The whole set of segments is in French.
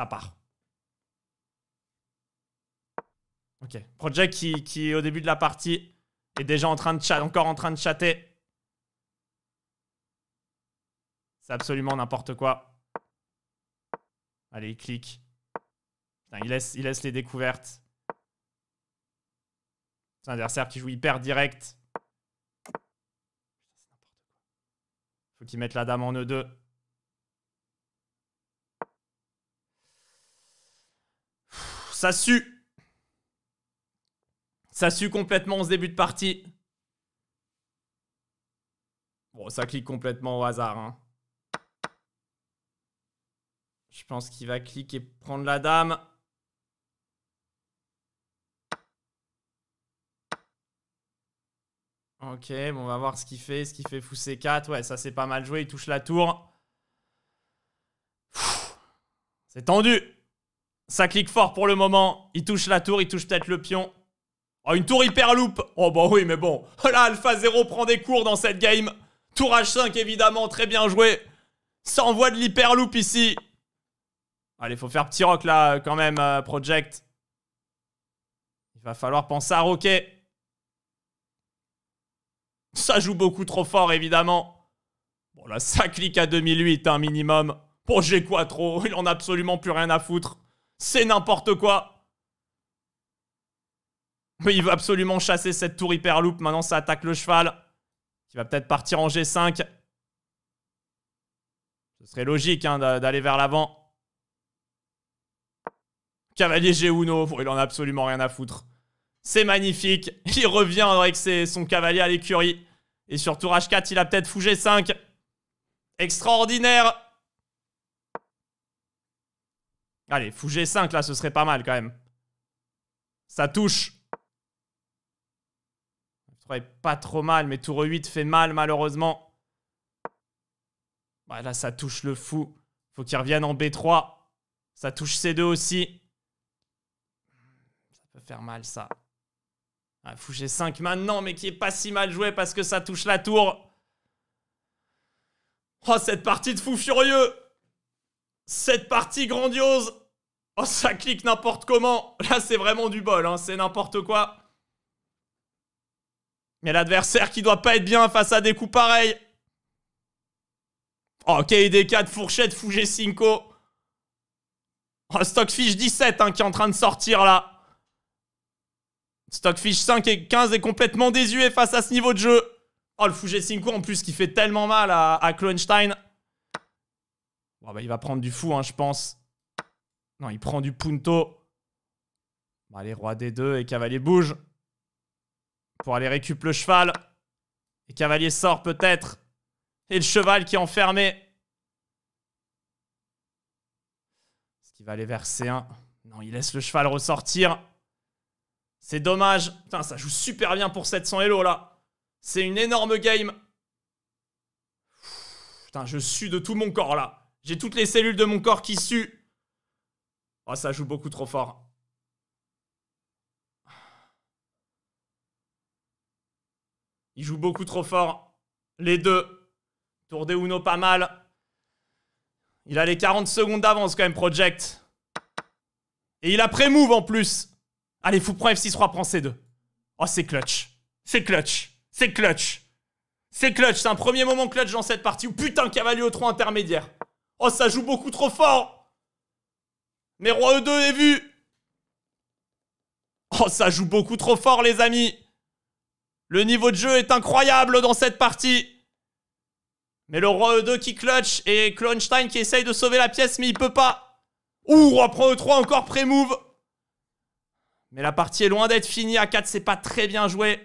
ça part. Ok. Project qui, qui, au début de la partie, est déjà en train de chat, encore en train de chatter. C'est absolument n'importe quoi. Allez, il clique. il laisse, il laisse les découvertes. C'est un adversaire qui joue hyper direct. Faut qu'il mette la dame en E2. Ça sue. Ça sue complètement au ce début de partie. Bon, ça clique complètement au hasard. Hein. Je pense qu'il va cliquer prendre la dame. Ok, bon, on va voir ce qu'il fait. Ce qu'il fait fou C4. Ouais, ça c'est pas mal joué. Il touche la tour. C'est tendu. Ça clique fort pour le moment. Il touche la tour, il touche peut-être le pion. Oh, une tour hyperloop Oh bah oui, mais bon. Là, Alpha 0 prend des cours dans cette game. Tour H5, évidemment, très bien joué. Ça envoie de l'hyperloop ici. Allez, faut faire petit rock là, quand même, euh, Project. Il va falloir penser à roquer. Ça joue beaucoup trop fort, évidemment. Bon, là, ça clique à 2008, un hein, minimum. Bon, j'ai quoi trop Il en a absolument plus rien à foutre. C'est n'importe quoi Mais il veut absolument chasser cette tour hyperloop. Maintenant, ça attaque le cheval. Qui va peut-être partir en G5. Ce serait logique hein, d'aller vers l'avant. Cavalier G1, il en a absolument rien à foutre. C'est magnifique. Il revient avec son cavalier à l'écurie. Et sur tour H4, il a peut-être fou G5. Extraordinaire Allez, fou G5 là, ce serait pas mal quand même. Ça touche. F3 pas trop mal, mais tour 8 fait mal malheureusement. Bah, là, ça touche le fou. Faut qu'il revienne en B3. Ça touche C2 aussi. Ça peut faire mal ça. Ah, fou G5 maintenant, mais qui est pas si mal joué parce que ça touche la tour. Oh, cette partie de fou furieux Cette partie grandiose Oh, ça clique n'importe comment. Là, c'est vraiment du bol, hein. c'est n'importe quoi. Mais l'adversaire qui doit pas être bien face à des coups pareils. Ok Des 4 fourchettes Fougé Cinco Oh, Stockfish 17 hein, qui est en train de sortir là. Stockfish 5 et 15 est complètement désuet face à ce niveau de jeu. Oh, le Fougé 5 en plus qui fait tellement mal à, à oh, bah, il va prendre du fou, hein, je pense. Non, il prend du punto. Bah, les rois des deux et cavalier bouge. Pour aller récupérer le cheval. Et cavalier sort peut-être. Et le cheval qui est enfermé. Est-ce qu'il va aller vers C1 Non, il laisse le cheval ressortir. C'est dommage. Putain, ça joue super bien pour 700 Elo là. C'est une énorme game. Putain, je sue de tout mon corps là. J'ai toutes les cellules de mon corps qui suent. Oh, ça joue beaucoup trop fort. Il joue beaucoup trop fort. Les deux. Tour des Uno pas mal. Il a les 40 secondes d'avance quand même, Project. Et il a pré-move en plus. Allez, fou, prends F6, 3 prend C2. Oh, c'est clutch. C'est clutch. C'est clutch. C'est clutch. C'est un premier moment clutch dans cette partie où putain, cavalier au 3 intermédiaire. Oh, ça joue beaucoup trop fort. Mais roi E2 est vu Oh, ça joue beaucoup trop fort, les amis Le niveau de jeu est incroyable dans cette partie Mais le roi E2 qui clutch et Klonstein qui essaye de sauver la pièce, mais il peut pas Ouh, roi E3, encore pré-move Mais la partie est loin d'être finie, A4 c'est pas très bien joué.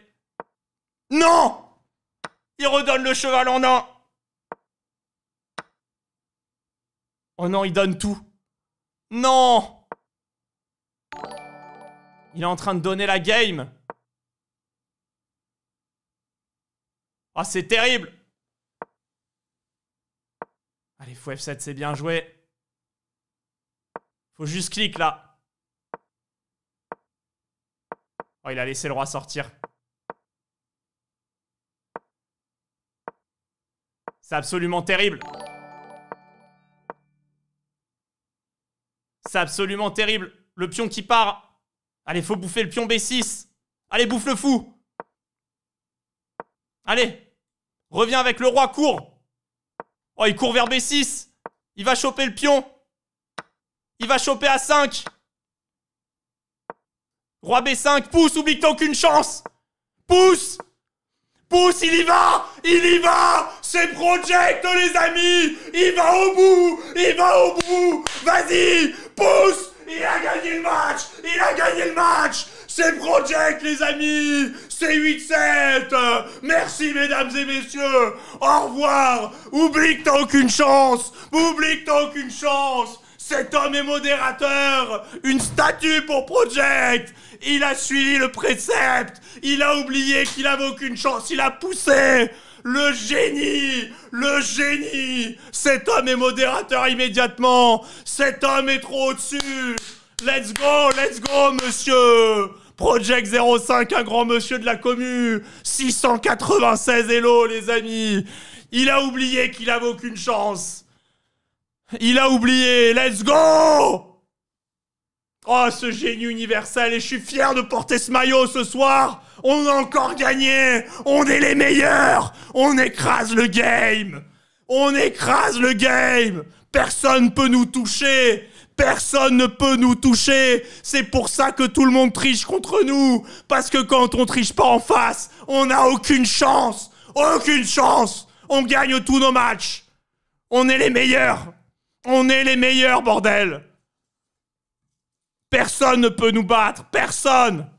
Non Il redonne le cheval en un Oh non, il donne tout non Il est en train de donner la game Ah, oh, c'est terrible Allez, fou F7, c'est bien joué. Faut juste clic, là. Oh, il a laissé le roi sortir. C'est absolument terrible C'est absolument terrible. Le pion qui part. Allez, faut bouffer le pion B6. Allez, bouffe le fou. Allez. Reviens avec le roi, cours. Oh, il court vers B6. Il va choper le pion. Il va choper A5. Roi B5, pousse, oublie que t'as aucune chance. Pousse il y va Il y va C'est Project, les amis Il va au bout Il va au bout Vas-y Pousse Il a gagné le match Il a gagné le match c'est Project, les amis C'est 8-7 Merci, mesdames et messieurs Au revoir Oublie que t'as aucune chance Oublie que t'as aucune chance cet homme est modérateur, une statue pour Project. Il a suivi le précepte, il a oublié qu'il avait aucune chance, il a poussé. Le génie Le génie Cet homme est modérateur immédiatement Cet homme est trop au-dessus Let's go, let's go, monsieur Project 05, un grand monsieur de la commu 696 hello, les amis Il a oublié qu'il avait aucune chance il a oublié. Let's go Oh, ce génie universel. Et je suis fier de porter ce maillot ce soir. On a encore gagné. On est les meilleurs. On écrase le game. On écrase le game. Personne ne peut nous toucher. Personne ne peut nous toucher. C'est pour ça que tout le monde triche contre nous. Parce que quand on triche pas en face, on n'a aucune chance. Aucune chance. On gagne tous nos matchs. On est les meilleurs. On est les meilleurs, bordel Personne ne peut nous battre Personne